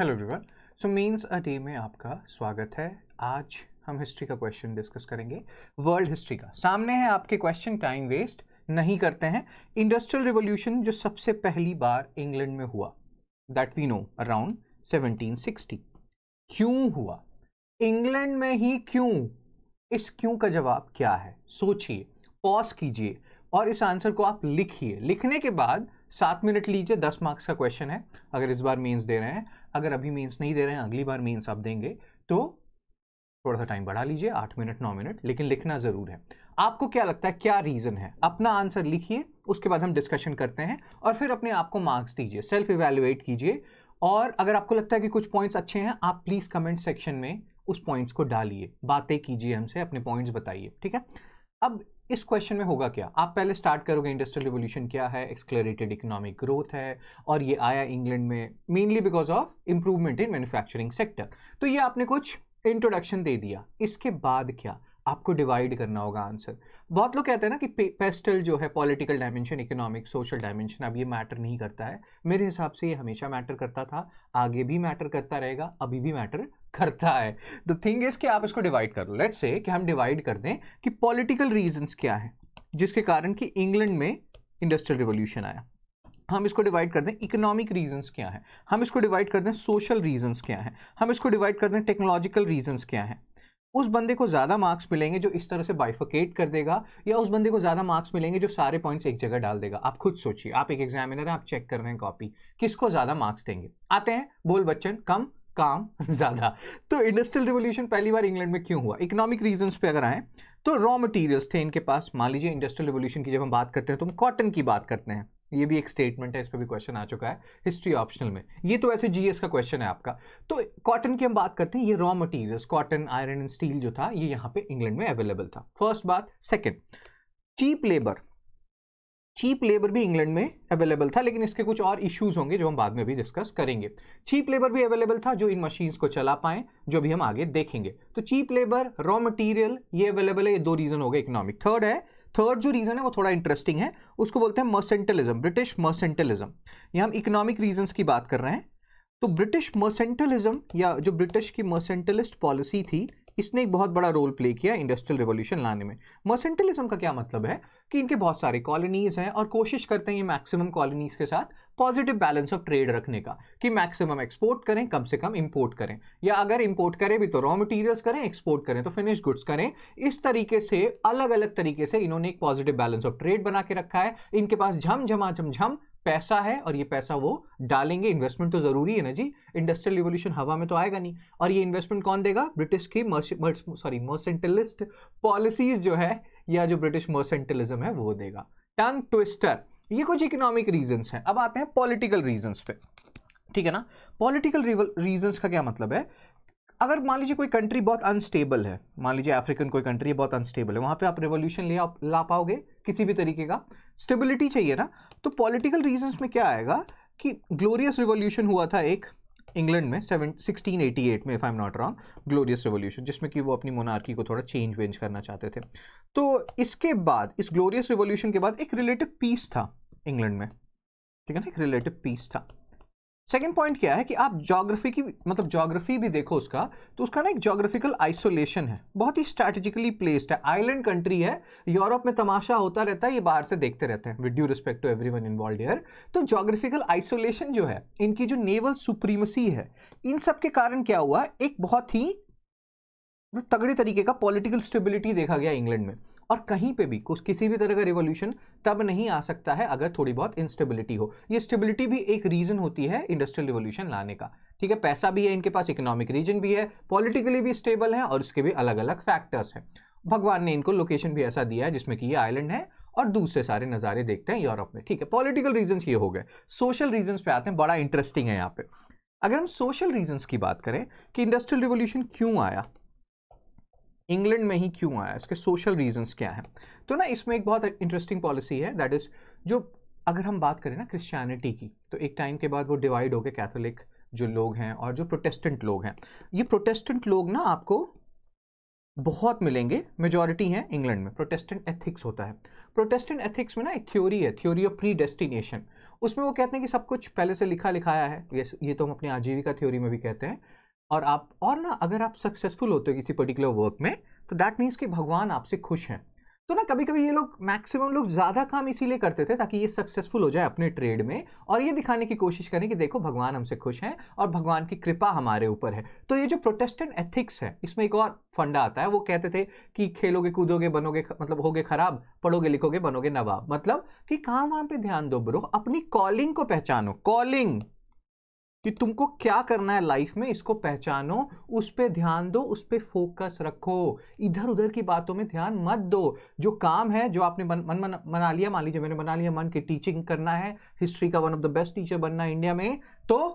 hello everyone so means a day में आपका स्वागत है आज हम हिस्ट्री का क्वेश्चन डिस्कस करेंगे वर्ल्ड हिस्ट्री का सामने है आपके क्वेश्चन टाइम वेस्ट नहीं करते हैं इंडस्ट्रियल रिवोल्यूशन जो सबसे पहली बार इंग्लैंड में हुआ दैट वी नो अराउंड 1760 क्यों हुआ इंग्लैंड में ही क्यों इस क्यों का जवाब क्या है सोचिए पॉज कीजिए और इस आंसर को आप लिखिए लिखने के बाद सात मिनट लीजिए दस मार्क्स का क्वेश्चन है अगर इस बार मीन्स दे रहे हैं अगर अभी मेंस नहीं दे रहे हैं अगली बार मेंस आप देंगे तो थोड़ा सा टाइम बढ़ा लीजिए आठ मिनट नौ मिनट लेकिन लिखना ज़रूर है आपको क्या लगता है क्या रीज़न है अपना आंसर लिखिए उसके बाद हम डिस्कशन करते हैं और फिर अपने आप को मार्क्स दीजिए सेल्फ इवेल्युएट कीजिए और अगर आपको लगता है कि कुछ पॉइंट्स अच्छे हैं आप प्लीज़ कमेंट सेक्शन में उस पॉइंट्स को डालिए बातें कीजिए हमसे अपने पॉइंट्स बताइए ठीक है अब इस क्वेश्चन में होगा क्या आप पहले स्टार्ट करोगे इंडस्ट्रियल रिवोल्यूशन क्या है एक्सक्लरेटेड इकोनॉमिक ग्रोथ है और ये आया इंग्लैंड में mainly because of improvement in manufacturing sector तो ये आपने कुछ इंट्रोडक्शन दे दिया इसके बाद क्या आपको डिवाइड करना होगा आंसर बहुत लोग कहते हैं ना कि पेस्टल जो है political dimension economic social dimension अब ये मैटर नहीं करता है मेरे हिसाब से ये हमेशा मैटर करता था आगे भी मैटर करता रहेगा अभी भी मैटर करता है द थिंग इज कि आप इसको डिवाइड कर लो लेट्स से कि हम डिवाइड कर दें कि पॉलिटिकल रीजंस क्या हैं जिसके कारण कि इंग्लैंड में इंडस्ट्रियल रिवोल्यूशन आया हम इसको डिवाइड कर दें इकोनॉमिक रीजंस क्या हैं हम इसको डिवाइड कर दें सोशल रीजंस क्या हैं हम इसको डिवाइड कर दें टेक्नोलॉजिकल रीजंस क्या हैं उस बंदे को ज़्यादा मार्क्स मिलेंगे जो इस तरह से बाइफकेट कर देगा या उस बंदे को ज़्यादा मार्क्स मिलेंगे जो सारे पॉइंट्स एक जगह डाल देगा आप खुद सोचिए आप एक एग्जामिनर हैं आप चेक कर रहे हैं कॉपी किसको ज़्यादा मार्क्स देंगे आते हैं बोल बच्चन कम काम ज़्यादा तो इंडस्ट्रियल रिवोल्यूशन पहली बार इंग्लैंड में क्यों हुआ इकोनॉमिक रीजंस पे अगर आए तो रॉ मटेरियल्स थे इनके पास मान लीजिए इंडस्ट्रियल रिवोल्यूशन की जब हम बात करते हैं तो हम कॉटन की बात करते हैं ये भी एक स्टेटमेंट है इस पर भी क्वेश्चन आ चुका है हिस्ट्री ऑप्शनल में ये तो वैसे जीएस का क्वेश्चन है आपका तो कॉटन की हम बात करते हैं ये raw materials cotton iron and steel जो था ये यहां पे इंग्लैंड में अवेलेबल था फर्स्ट बात second cheap labour cheap labour भी इंग्लैंड में अवेलेबल था लेकिन इसके कुछ और इश्यूज होंगे जो हम बाद में भी डिस्कस करेंगे चीप लेबर भी अवेलेबल था जो इन मशीन्स को चला पाए जो भी हम आगे देखेंगे तो चीप लेबर रॉ मटेरियल ये अवेलेबल है ये दो रीजन हो गए इकोनॉमिक थर्ड है थर्ड जो रीज़न है वो थोड़ा इंटरेस्टिंग है उसको बोलते हैं मर्सेंटलिज्म ब्रिटिश मर्सेंटलिज्म हम इकोनॉमिक रीजन की बात कर रहे हैं तो ब्रिटिश मर्सेंटलिज्म या जो ब्रिटिश की मर्सेंटलिस्ट पॉलिसी थी इसने एक बहुत बड़ा रोल प्ले किया इंडस्ट्रियल रिवोल्यूशन लाने में मर्सेंटलिज्म का क्या मतलब है कि इनके बहुत सारे कॉलोनीज़ हैं और कोशिश करते हैं ये मैक्सिमम कॉलोनीज़ के साथ पॉजिटिव बैलेंस ऑफ ट्रेड रखने का कि मैक्सिमम एक्सपोर्ट करें कम से कम इंपोर्ट करें या अगर इंपोर्ट करें भी तो रॉ मटेरियल्स करें एक्सपोर्ट करें तो फिनिश गुड्स करें इस तरीके से अलग अलग तरीके से इन्होंने एक पॉजिटिव बैलेंस ऑफ ट्रेड बना के रखा है इनके पास झम झमा झम पैसा है और ये पैसा वो डालेंगे इन्वेस्टमेंट तो ज़रूरी है ना जी इंडस्ट्रियल रिवोल्यूशन हवा में तो आएगा नहीं और ये इन्वेस्टमेंट कौन देगा ब्रिटिश की सॉरी मर्सेंटलिस्ट पॉलिसीज जो है या जो ब्रिटिश मर्सेंटलिज्म है वो देगा टंग ट्विस्टर ये कुछ इकोनॉमिक रीजंस हैं अब आते हैं पॉलिटिकल रीजंस पे ठीक है ना पॉलिटिकल रीजंस का क्या मतलब है अगर मान लीजिए कोई कंट्री बहुत अनस्टेबल है मान लीजिए अफ्रीकन कोई कंट्री बहुत अनस्टेबल है वहाँ पे आप रेवोल्यूशन ले आप ला पाओगे किसी भी तरीके का स्टेबिलिटी चाहिए ना तो पॉलिटिकल रीजंस में क्या आएगा कि ग्लोरियस रिवोल्यूशन हुआ था एक इंग्लैंड में सेवन सिक्सटीन एटी एट में if I am not wrong glorious revolution जिसमें कि वो अपनी मोनार्की को थोड़ा चेंज वेंज करना चाहते थे तो इसके बाद इस ग्लोरियस रेवोल्यूशन के बाद एक रिलेटिव पीस था इंग्लैंड में ठीक है ना एक रिलेटिव पीस था सेकेंड पॉइंट क्या है कि आप जोग्राफी की मतलब जोग्राफी भी देखो उसका तो उसका ना एक जोग्राफिकल आइसोलेशन है बहुत ही स्ट्रैटेजिकली प्लेस्ड है आइलैंड कंट्री है यूरोप में तमाशा होता रहता है ये बाहर से देखते रहते हैं with due respect to everyone involve here तो जोग्राफिकल आइसोलेशन जो है इनकी जो नेवल सुप्रीमसी है इन सब के कारण क्या हुआ एक बहुत ही तगड़े तरीके का पॉलिटिकल स्टेबिलिटी देखा गया इंग्लैंड में और कहीं पे भी कुछ किसी भी तरह का रिवोल्यूशन तब नहीं आ सकता है अगर थोड़ी बहुत इंस्टेबिलिटी हो ये स्टेबिलिटी भी एक रीज़न होती है इंडस्ट्रियल रिवोल्यूशन लाने का ठीक है पैसा भी है इनके पास इकोनॉमिक रीजन भी है पॉलिटिकली भी स्टेबल है और उसके भी अलग अलग फैक्टर्स हैं भगवान ने इनको लोकेशन भी ऐसा दिया है जिसमें कि ये आइलैंड है और दूसरे सारे नज़ारे देखते हैं यूरोप में ठीक है पॉलिटिकल रीजन ये हो गए सोशल रीजन पे आते हैं बड़ा इंटरेस्टिंग है यहाँ पे अगर हम सोशल रीजन की बात करें कि इंडस्ट्रियल रिवोल्यूशन क्यों आया इंग्लैंड में ही क्यों आया इसके सोशल रीजंस क्या हैं तो ना इसमें एक बहुत इंटरेस्टिंग पॉलिसी है दैट इज़ जो अगर हम बात करें ना क्रिश्चियनिटी की तो एक टाइम के बाद वो डिवाइड हो गए कैथोलिक जो लोग हैं और जो प्रोटेस्टेंट लोग हैं ये प्रोटेस्टेंट लोग ना आपको बहुत मिलेंगे मेजॉरिटी हैं इंग्लैंड में प्रोटेस्टेंट एथिक्स होता है प्रोटेस्टेंट एथिक्स में ना एक थ्योरी है थ्योरी ऑफ प्री डेस्टिनेशन उसमें वो कहते हैं कि सब कुछ पहले से लिखा लिखाया है ये ये तो हम अपनी आजीविका थ्योरी में भी कहते हैं और आप और ना अगर आप सक्सेसफुल होते हो किसी पर्टिकुलर वर्क में तो दैट मीन्स कि भगवान आपसे खुश हैं तो ना कभी कभी ये लोग मैक्सिमम लोग ज़्यादा काम इसीलिए करते थे ताकि ये सक्सेसफुल हो जाए अपने ट्रेड में और ये दिखाने की कोशिश करें कि देखो भगवान हमसे खुश हैं और भगवान की कृपा हमारे ऊपर है तो ये जो प्रोटेस्टेंट एथिक्स है इसमें एक और फंडा आता है वो कहते थे कि खेलोगे कूदोगे बनोगे मतलब होगे खराब पढ़ोगे लिखोगे बनोगे नवाब मतलब कि काम वहाँ पर ध्यान दो ब्रो अपनी कॉलिंग को पहचानो कॉलिंग कि तुमको क्या करना है लाइफ में इसको पहचानो उस पर ध्यान दो उस पर फोकस रखो इधर उधर की बातों में ध्यान मत दो जो काम है जो आपने मन मन, मन लिया मान लीजिए मैंने बना लिया मन की टीचिंग करना है हिस्ट्री का one of the best teacher बनना है इंडिया में तो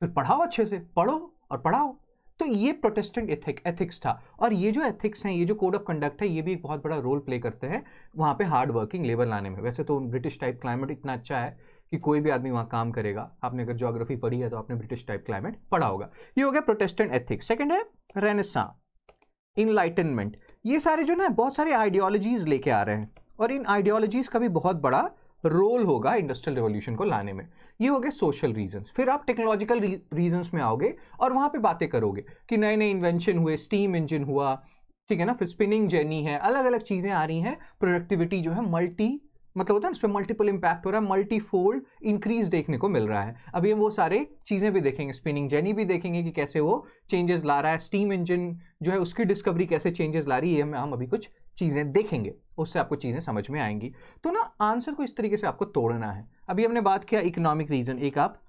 फिर पढ़ाओ अच्छे से पढ़ो और पढ़ाओ तो ये प्रोटेस्टेंट एथिक एथिक्स था और ये जो एथिक्स हैं ये जो कोड ऑफ कंडक्ट है ये भी एक बहुत बड़ा रोल प्ले करते हैं वहाँ पे हार्ड वर्किंग लेबर लाने में वैसे तो ब्रिटिश टाइप क्लाइमेट इतना अच्छा है कि कोई भी आदमी वहाँ काम करेगा आपने अगर ज्योग्राफी पढ़ी है तो आपने ब्रिटिश टाइप क्लाइमेट पढ़ा होगा ये हो गया प्रोटेस्टेंट एथिक्स सेकेंड है रेनेसा इनलाइटनमेंट ये सारे जो ना बहुत सारे आइडियोलॉजीज़ लेके आ रहे हैं और इन आइडियोलॉजीज़ का भी बहुत बड़ा रोल होगा इंडस्ट्रियल रेवोल्यूशन को लाने में ये हो गए सोशल रीजंस फिर आप टेक्नोलॉजिकल रीजंस में आओगे और वहाँ पे बातें करोगे कि नए नए इन्वेंशन हुए स्टीम इंजन हुआ ठीक है ना फिर स्पिनिंग जर्नी है अलग अलग चीज़ें आ रही हैं प्रोडक्टिविटी जो है मल्टी मतलब होता है उस पर मल्टीपल इम्पैक्ट हो रहा है मल्टी फोल्ड इंक्रीज देखने को मिल रहा है अभी हम वो सारे चीज़ें भी देखेंगे स्पिनिंग जेनी भी देखेंगे कि कैसे वो चेंजेस ला रहा है स्टीम इंजन जो है उसकी डिस्कवरी कैसे चेंजेस ला रही है हम अभी कुछ चीज़ें देखेंगे उससे आपको चीज़ें समझ में आएंगी तो ना आंसर को इस तरीके से आपको तोड़ना है अभी हमने बात किया इकोनॉमिक रीज़न एक आप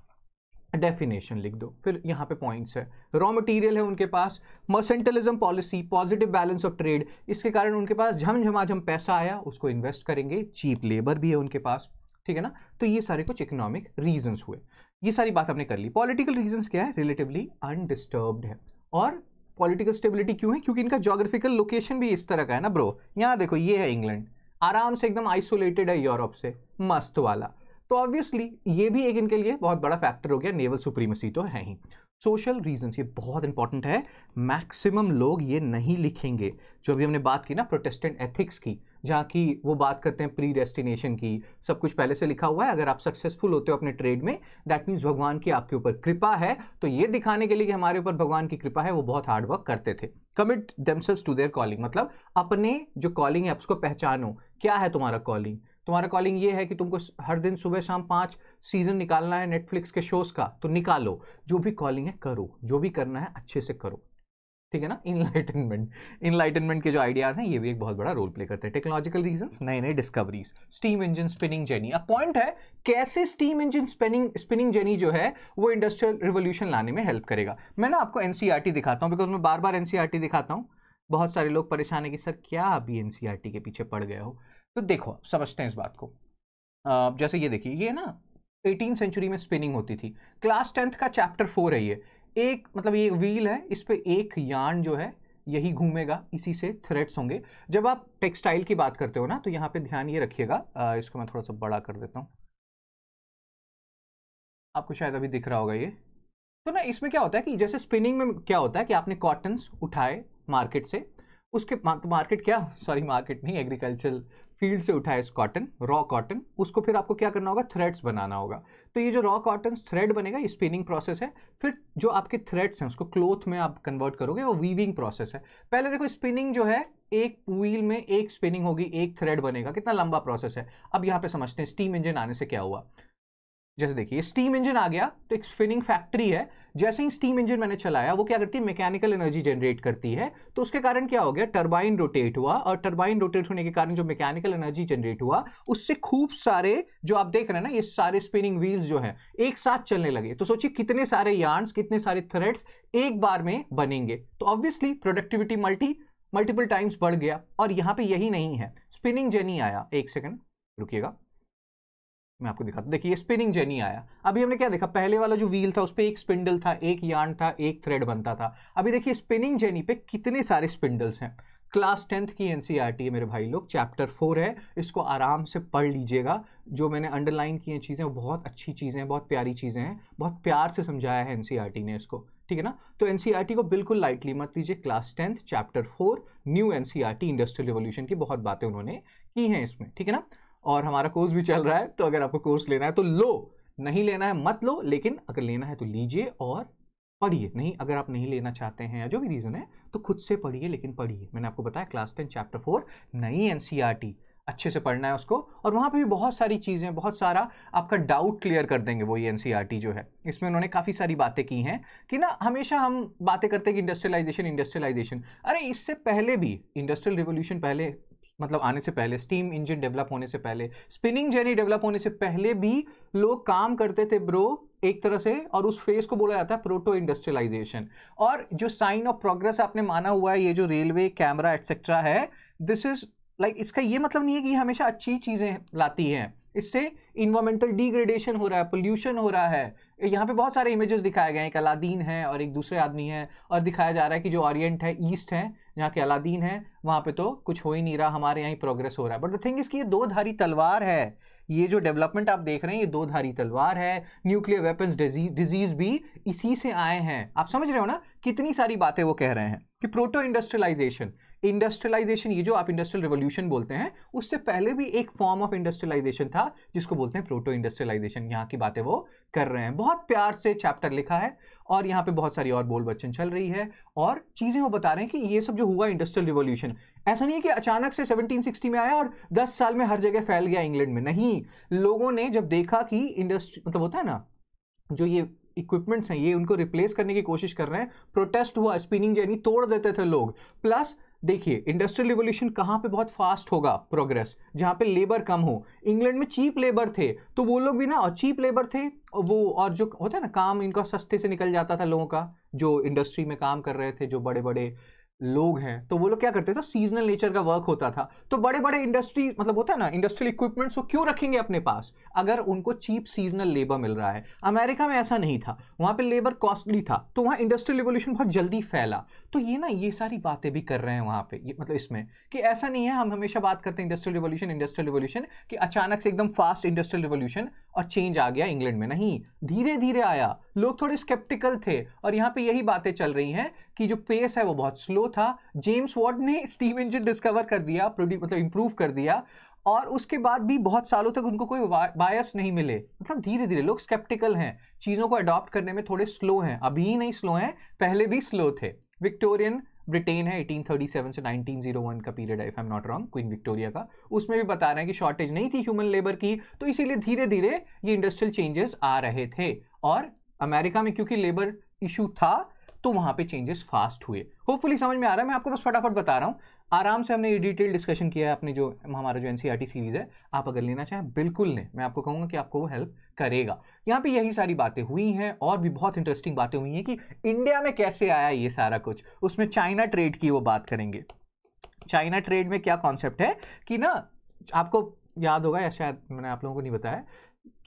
डेफिनेशन लिख दो फिर यहाँ पे पॉइंट्स है रॉ मटेरियल है उनके पास mercantilism policy positive balance of trade इसके कारण उनके पास झमझमाझम पैसा आया उसको इन्वेस्ट करेंगे चीप लेबर भी है उनके पास ठीक है ना तो ये सारे कुछ इकोनॉमिक रीजंस हुए ये सारी बात हमने कर ली पॉलिटिकल रीजंस क्या है रिलेटिवली अनडिस्टर्ब्ड है और पॉलिटिकल स्टेबिलिटी क्यों है क्योंकि इनका जोग्राफिकल लोकेशन भी इस तरह का है ना ब्रो यहाँ देखो ये है इंग्लैंड आराम से एकदम आइसोलेटेड है यूरोप से मस्त वाला तो ऑब्वियसली ये भी एक इनके लिए बहुत बड़ा फैक्टर हो गया नेवल सुप्रीमेसी तो है ही सोशल रीजंस ये बहुत इंपॉर्टेंट है मैक्सिमम लोग ये नहीं लिखेंगे जो अभी हमने बात की ना प्रोटेस्टेंट एथिक्स की जहाँ की वो बात करते हैं प्री डेस्टिनेशन की सब कुछ पहले से लिखा हुआ है अगर आप सक्सेसफुल होते हो अपने ट्रेड में दैट मीन्स भगवान की आपके ऊपर कृपा है तो ये दिखाने के लिए कि हमारे ऊपर भगवान की कृपा है वो बहुत हार्डवर्क करते थे commit themselves to their calling मतलब अपने जो कॉलिंग है उसको पहचानो क्या है तुम्हारा कॉलिंग तुम्हारा कॉलिंग ये है कि तुमको हर दिन सुबह शाम पाँच सीजन निकालना है नेटफ्लिक्स के शोज़ का तो निकालो जो भी कॉलिंग है करो जो भी करना है अच्छे से करो ठीक है ना इनलाइटनमेंट इनलाइटनमेंट के जो आइडियाज़ हैं ये भी एक बहुत बड़ा रोल प्ले करते हैं टेक्नोलॉजिकल रीजन नए नए discoveries steam engine spinning jenny अब पॉइंट है कैसे steam engine spinning spinning jenny जो है वो इंडस्ट्रियल रिवोल्यूशन लाने में हेल्प करेगा मैं ना आपको एन e दिखाता हूँ बिकॉज मैं बार बार एन दिखाता हूँ बहुत सारे लोग परेशान है कि सर क्या अभी एन e के पीछे पड़ गए हो तो देखो आप समझते हैं इस बात को आ, जैसे ये देखिए ये ना एटीन सेंचुरी में स्पिनिंग होती थी क्लास टेंथ का चैप्टर फोर है ये एक मतलब ये व्हील है इस पर एक यान जो है यही घूमेगा इसी से थ्रेड्स होंगे जब आप टेक्सटाइल की बात करते हो ना तो यहाँ पे ध्यान ये रखिएगा इसको मैं थोड़ा सा बड़ा कर देता हूँ आपको शायद अभी दिख रहा होगा ये तो ना इसमें क्या होता है कि जैसे स्पिनिंग में क्या होता है कि आपने कॉटन्स उठाए मार्केट से उसके तो मार्केट क्या सॉरी मार्केट नहीं एग्रीकल्चर फील्ड से उठाए इस कॉटन रॉ कॉटन उसको फिर आपको क्या करना होगा थ्रेड्स बनाना होगा तो ये जो रॉ कॉटन थ्रेड बनेगा ये स्पिनिंग प्रोसेस है फिर जो आपके थ्रेड्स हैं उसको क्लोथ में आप कन्वर्ट करोगे वो वीविंग प्रोसेस है पहले देखो स्पिनिंग जो है एक व्हील में एक स्पिनिंग होगी एक थ्रेड बनेगा कितना लंबा प्रोसेस है अब यहाँ पे समझते हैं स्टीम इंजन आने से क्या हुआ जैसे देखिए स्टीम इंजन आ गया तो एक स्पिनिंग फैक्ट्री है जैसे ही स्टीम इंजन मैंने चलाया वो क्या करती है मैकेनिकल एनर्जी जनरेट करती है तो उसके कारण क्या हो गया टर्बाइन रोटेट हुआ और टर्बाइन रोटेट होने के कारण जो मैकेनिकल एनर्जी जनरेट हुआ उससे खूब सारे जो आप देख रहे हैं ना ये सारे स्पिनिंग व्हील्स जो हैं एक साथ चलने लगे तो सोचिए कितने सारे यार्न्स कितने सारे थ्रेड्स एक बार में बनेंगे तो obviously productivity multi multiple times बढ़ गया और यहाँ पे यही नहीं है स्पिनिंग जर्नी आया एक सेकेंड रुकिएगा मैं आपको दिखा देखिए स्पिनिंग जेनी आया अभी हमने क्या देखा पहले वाला जो व्हील था उस पर एक स्पिंडल था एक यान था एक थ्रेड बनता था अभी देखिए स्पिनिंग जेनी पे कितने सारे स्पिंडल्स हैं क्लास टेंथ की एन e है मेरे भाई लोग चैप्टर फोर है इसको आराम से पढ़ लीजिएगा जो मैंने अंडरलाइन की हैं चीज़ें वो बहुत अच्छी चीज़ें हैं बहुत प्यारी चीज़ें हैं बहुत प्यार से समझाया है एन e ने इसको ठीक है ना तो एन e को बिल्कुल लाइटली मत लीजिए class tenth chapter four new एन इंडस्ट्रियल रिवोल्यूशन की बहुत बातें उन्होंने की हैं इसमें ठीक है ना और हमारा कोर्स भी चल रहा है तो अगर आपको कोर्स लेना है तो लो नहीं लेना है मत लो लेकिन अगर लेना है तो लीजिए और पढ़िए नहीं अगर आप नहीं लेना चाहते हैं या जो भी रीज़न है तो खुद से पढ़िए लेकिन पढ़िए मैंने आपको बताया क्लास टेन चैप्टर फोर नई एन e अच्छे से पढ़ना है उसको और वहाँ पे भी बहुत सारी चीज़ें बहुत सारा आपका डाउट क्लियर कर देंगे वो ये एन e जो है इसमें उन्होंने काफ़ी सारी बातें की हैं कि ना हमेशा हम बातें करते हैं कि इंडस्ट्रियलाइजेशन इंडस्ट्रियलाइजेशन अरे इससे पहले भी इंडस्ट्रियल रिवोल्यूशन पहले मतलब आने से पहले स्टीम इंजन डेवलप होने से पहले स्पिनिंग जेनी डेवलप होने से पहले भी लोग काम करते थे ब्रो एक तरह से और उस फेज को बोला जाता है प्रोटो इंडस्ट्रियलाइजेशन और जो साइन ऑफ प्रोग्रेस आपने माना हुआ है ये जो रेलवे कैमरा एट्सेट्रा है दिस इज लाइक इसका ये मतलब नहीं है कि ये हमेशा अच्छी चीज़ें लाती हैं इससे इन्वामेंटल डिग्रेडेशन हो रहा है पोल्यूशन हो रहा है यहाँ पे बहुत सारे इमेजेस दिखाए गए हैं एक अलादीन है और एक दूसरे आदमी है और दिखाया जा रहा है कि जो ऑरियंट है ईस्ट है यहाँ के अलादीन है वहाँ पे तो कुछ हो ही नहीं रहा हमारे यहाँ प्रोग्रेस हो रहा है बट द थिंग इसकी ये दो धारी तलवार है ये जो डेवलपमेंट आप देख रहे हैं ये दो धारी तलवार है न्यूक्लियर वेपन्स डिजीज भी इसी से आए हैं आप समझ रहे हो ना कितनी सारी बातें वो कह रहे हैं कि प्रोटो इंडस्ट्रियलाइजेशन इंडस्ट्रियलाइजेशन ये जो आप इंडस्ट्रियल रिवोल्यूशन बोलते हैं उससे पहले भी एक फॉर्म ऑफ इंडस्ट्रियलाइजेशन था जिसको बोलते हैं प्रोटो इंडस्ट्रियलाइजेशन यहाँ की बातें वो कर रहे हैं बहुत प्यार से चैप्टर लिखा है और यहाँ पे बहुत सारी और बोल बच्चन चल रही है और चीज़ें वो बता रहे हैं कि ये सब जो हुआ इंडस्ट्रियल रिवोल्यूशन ऐसा नहीं है कि अचानक से 1760 में आया और 10 साल में हर जगह फैल गया इंग्लैंड में नहीं लोगों ने जब देखा कि इंडस्ट्री मतलब होता है ना जो ये इक्विपमेंट्स हैं ये उनको रिप्लेस करने की कोशिश कर रहे हैं प्रोटेस्ट हुआ स्पिनिंग यानी तोड़ देते थे लोग प्लस देखिए इंडस्ट्रियल रिवोल्यूशन कहाँ पे बहुत फास्ट होगा प्रोग्रेस जहाँ पे लेबर कम हो इंग्लैंड में चीप लेबर थे तो वो लोग भी ना और चीप लेबर थे वो और जो होता है ना काम इनका सस्ते से निकल जाता था लोगों का जो इंडस्ट्री में काम कर रहे थे जो बड़े बड़े लोग हैं तो वो लोग क्या करते थे सीजनल नेचर का वर्क होता था तो बड़े बड़े इंडस्ट्री मतलब होता है ना इंडस्ट्रियल इक्विपमेंट्स वो क्यों रखेंगे अपने पास अगर उनको चीप सीजनल लेबर मिल रहा है अमेरिका में ऐसा नहीं था वहां पे लेबर कॉस्टली था तो वहाँ इंडस्ट्रियल रिवोल्यूशन बहुत जल्दी फैला तो ये ना ये सारी बातें भी कर रहे हैं वहाँ पर मतलब इसमें कि ऐसा नहीं है हम हमेशा बात करते हैं इंडस्ट्रियल रिवोल्यूशन इंडस्ट्रियल रिवोल्यूशन कि अचानक से एकदम फास्ट इंडस्ट्रियल रिवोल्यूशन और चेंज आ गया इंग्लैंड में नहीं धीरे धीरे आया लोग थोड़े स्केप्टिकल थे और यहाँ पे यही बातें चल रही हैं कि जो पेस है वो बहुत स्लो था जेम्स वॉर्ड ने स्टीम इंजन डिस्कवर कर दिया प्रोड्यू मतलब इम्प्रूव कर दिया और उसके बाद भी बहुत सालों तक उनको कोई बायर्स नहीं मिले मतलब धीरे धीरे लोग स्केप्टिकल हैं चीज़ों को अडॉप्ट करने में थोड़े स्लो हैं अभी ही नहीं स्लो हैं पहले भी स्लो थे विक्टोरियन ब्रिटेन है 1837 से 1901 का पीरियड है if I am not wrong Queen Victoria का उसमें भी बता रहे हैं कि शॉर्टेज नहीं थी ह्यूमन लेबर की तो इसीलिए धीरे धीरे ये इंडस्ट्रियल चेंजेस आ रहे थे और अमेरिका में क्योंकि लेबर इशू था तो वहाँ पे चेंजेस फास्ट हुए होपफुली समझ में आ रहा है मैं आपको बस फटाफट बता रहा हूँ आराम से हमने ये डिटेल डिस्कशन किया है अपने जो हमारा जो एन सीरीज़ e है आप अगर लेना चाहें बिल्कुल लें मैं आपको कहूँगा कि आपको वो हेल्प करेगा यहाँ पे यही सारी बातें हुई हैं और भी बहुत इंटरेस्टिंग बातें हुई हैं कि इंडिया में कैसे आया ये सारा कुछ उसमें चाइना ट्रेड की वो बात करेंगे चाइना ट्रेड में क्या कॉन्सेप्ट है कि ना आपको याद होगा या शायद मैंने आप लोगों को नहीं बताया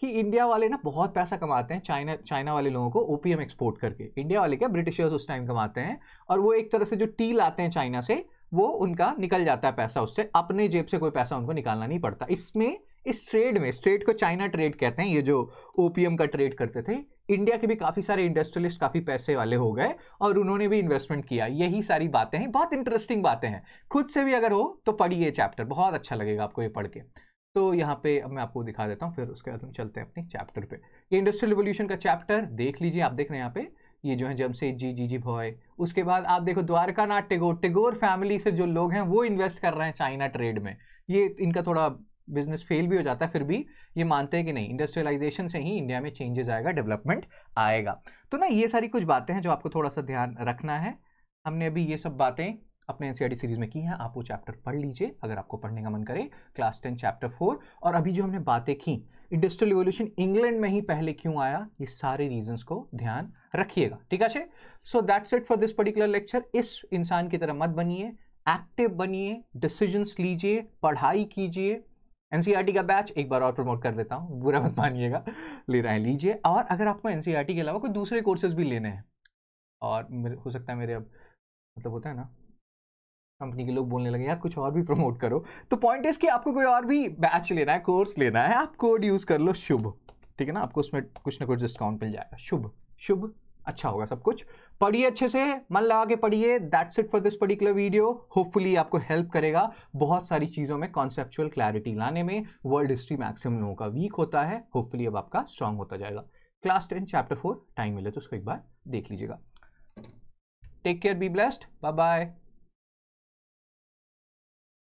कि इंडिया वाले ना बहुत पैसा कमाते हैं चाइना चाइना वाले लोगों को ओपीएम एक्सपोर्ट करके इंडिया वाले क्या ब्रिटिशर्स उस टाइम कमाते हैं और वो एक तरह से जो टी लाते हैं चाइना से वो उनका निकल जाता है पैसा उससे अपने जेब से कोई पैसा उनको निकालना नहीं पड़ता इसमें इस ट्रेड में इस ट्रेड को चाइना ट्रेड कहते हैं ये जो ओपीएम का ट्रेड करते थे इंडिया के भी काफ़ी सारे इंडस्ट्रियलिस्ट काफ़ी पैसे वाले हो गए और उन्होंने भी इन्वेस्टमेंट किया यही सारी बातें हैं बहुत इंटरेस्टिंग बातें हैं खुद से भी अगर हो तो पढ़िए चैप्टर बहुत अच्छा लगेगा आपको ये पढ़ के तो यहाँ पे अब मैं आपको दिखा देता हूँ फिर उसके बाद हम चलते हैं अपने चैप्टर पे ये इंडस्ट्रियल रिवोल्यूशन का चैप्टर देख लीजिए आप देख रहे हैं यहाँ पे ये जो है जमशेद जी जी जी भॉय उसके बाद आप देखो द्वारका नाथ टेगोर टेगोर फैमिली से जो लोग हैं वो इन्वेस्ट कर रहे हैं चाइना ट्रेड में ये इनका थोड़ा बिजनेस फेल भी हो जाता है फिर भी ये मानते हैं कि नहीं इंडस्ट्रियलाइजेशन से ही इंडिया में चेंजेस आएगा डेवलपमेंट आएगा तो ना ये सारी कुछ बातें हैं जो आपको थोड़ा सा ध्यान रखना है हमने अभी ये सब बातें अपने एन सीरीज e में की हैं आप वो चैप्टर पढ़ लीजिए अगर आपको पढ़ने का मन करे क्लास टेन चैप्टर फोर और अभी जो हमने बातें की इंडस्ट्रियल रिवोल्यूशन इंग्लैंड में ही पहले क्यों आया ये सारे रीजंस को ध्यान रखिएगा ठीक है so that's it for this particular lecture इस इंसान की तरह मत बनिए एक्टिव बनिए डिसीजंस लीजिए पढ़ाई कीजिए एनसीईआरटी e का बैच एक बार और प्रमोट कर देता हूँ बुरा मत मानिएगा ले रहे हैं लीजिए और अगर आपको एनसीईआरटी e के अलावा कोई दूसरे कोर्सेज भी लेने हैं और हो सकता है मेरे अब मतलब होता है ना कंपनी के लोग बोलने लगे यार कुछ और भी प्रमोट करो तो पॉइंट इज कि आपको कोई और भी बैच लेना है कोर्स लेना है आप कोड यूज़ कर लो शुभ ठीक है ना आपको उसमें कुछ ना कुछ डिस्काउंट मिल जाएगा शुभ शुभ अच्छा होगा सब कुछ पढ़िए अच्छे से मन लगा के पढ़िए that's it for this particular video hopefully आपको हेल्प करेगा बहुत सारी चीज़ों में कॉन्सेप्चुअल क्लैरिटी लाने में वर्ल्ड हिस्ट्री मैक्सिमम लोगों का वीक होता है होपफुली अब आपका स्ट्रांग होता जाएगा class ten chapter four time मिले तो उसको एक बार देख लीजिएगा take care be blessed bye bye